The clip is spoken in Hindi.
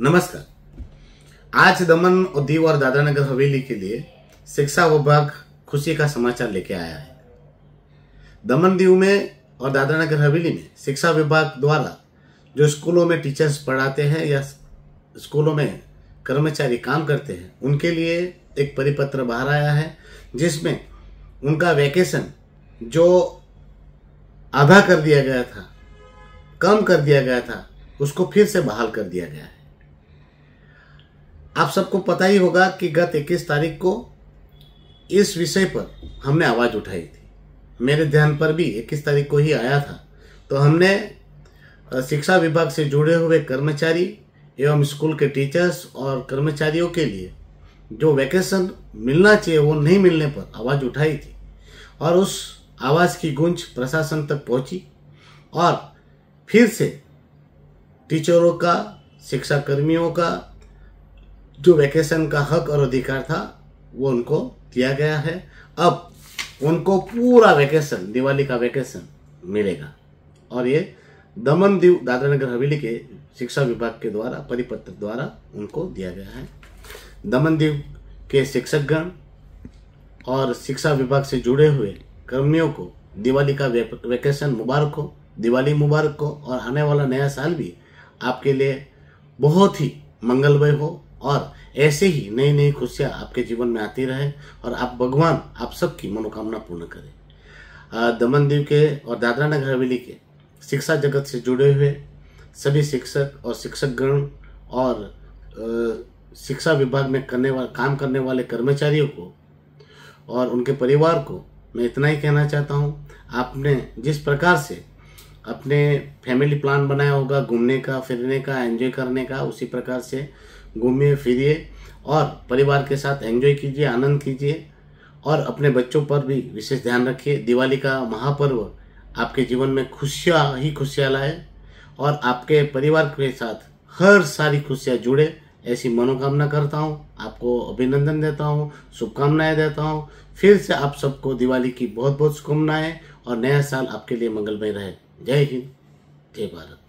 नमस्कार आज दमन और दीव और दादरा नगर हवेली के लिए शिक्षा विभाग खुशी का समाचार लेके आया है दमन दीव में और दादरा नगर हवेली में शिक्षा विभाग द्वारा जो स्कूलों में टीचर्स पढ़ाते हैं या स्कूलों में कर्मचारी काम करते हैं उनके लिए एक परिपत्र बाहर आया है जिसमें उनका वैकेशन जो आधा कर दिया गया था कम कर दिया गया था उसको फिर से बहाल कर दिया गया है आप सबको पता ही होगा कि गत 21 तारीख को इस विषय पर हमने आवाज़ उठाई थी मेरे ध्यान पर भी 21 तारीख को ही आया था तो हमने शिक्षा विभाग से जुड़े हुए कर्मचारी एवं स्कूल के टीचर्स और कर्मचारियों के लिए जो वैकेशन मिलना चाहिए वो नहीं मिलने पर आवाज़ उठाई थी और उस आवाज़ की गूंज प्रशासन तक पहुंची और फिर से टीचरों का शिक्षा कर्मियों का जो वैकेशन का हक और अधिकार था वो उनको दिया गया है अब उनको पूरा वैकेशन दिवाली का वैकेशन मिलेगा और ये दमन दीव दादरा नगर हवेली के शिक्षा विभाग के द्वारा परिपत्र द्वारा उनको दिया गया है दमन दीव के शिक्षकगण और शिक्षा विभाग से जुड़े हुए कर्मियों को दिवाली का वैकेशन मुबारक हो दिवाली मुबारक हो और आने वाला नया साल भी आपके लिए बहुत ही मंगलमय हो और ऐसे ही नई नई खुशियाँ आपके जीवन में आती रहे और आप भगवान आप सबकी मनोकामना पूर्ण करें दमन दीव के और दादरा नगर हवेली के शिक्षा जगत से जुड़े हुए सभी शिक्षक और शिक्षकगण और शिक्षा विभाग में करने वाले काम करने वाले कर्मचारियों को और उनके परिवार को मैं इतना ही कहना चाहता हूँ आपने जिस प्रकार से अपने फैमिली प्लान बनाया होगा घूमने का फिरने का एंजॉय करने का उसी प्रकार से घूमिए फिरिए और परिवार के साथ एंजॉय कीजिए आनंद कीजिए और अपने बच्चों पर भी विशेष ध्यान रखिए दिवाली का महापर्व आपके जीवन में खुशियाँ ही खुशियाँ लाए और आपके परिवार के साथ हर सारी खुशियाँ जुड़े ऐसी मनोकामना करता हूँ आपको अभिनंदन देता हूँ शुभकामनाएं देता हूँ फिर से आप सबको दिवाली की बहुत बहुत शुभकामनाएं और नया साल आपके लिए मंगलमय रहे जय हिंद जय भारत